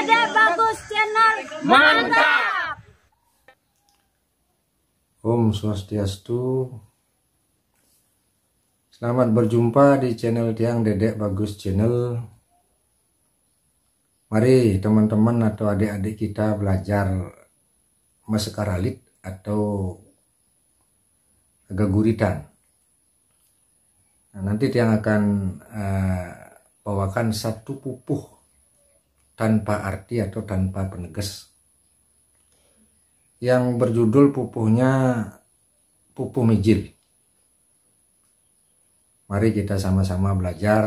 Dede Bagus Channel. Mantap. Om Swastiastu. Selamat berjumpa di channel Tiang Dedek Bagus Channel. Mari teman-teman atau adik-adik kita belajar masakaralit atau geguritan. Nah, nanti Tiang akan uh, bawakan satu pupuh tanpa arti atau tanpa penegas yang berjudul pupuhnya pupuh mijil mari kita sama-sama belajar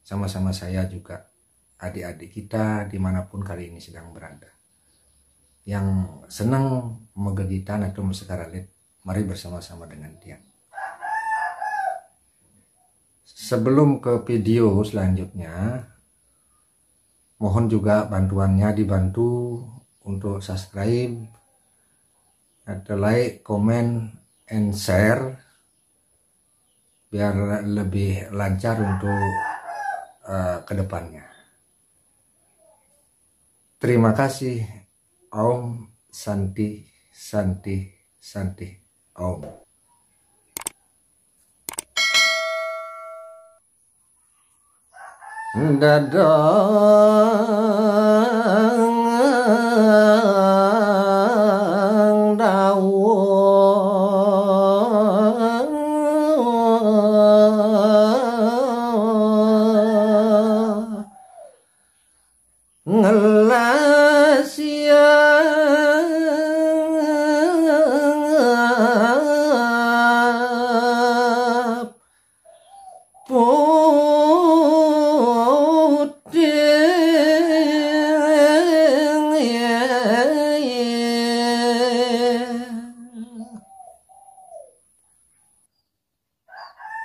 sama-sama saya juga adik-adik kita dimanapun kali ini sedang berada yang senang menggegitan atau musikaralit mari bersama-sama dengan dia sebelum ke video selanjutnya mohon juga bantuannya dibantu untuk subscribe atau like comment and share biar lebih lancar untuk uh, eh, kedepannya terima kasih Om Santi Santi Santi Om dadang dawang ngelang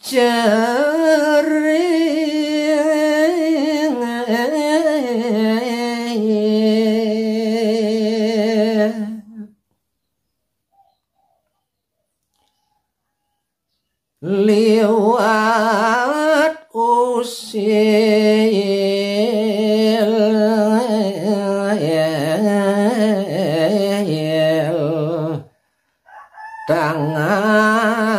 Jering Liwat usil Tangan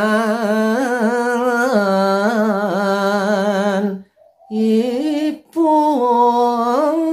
Oh.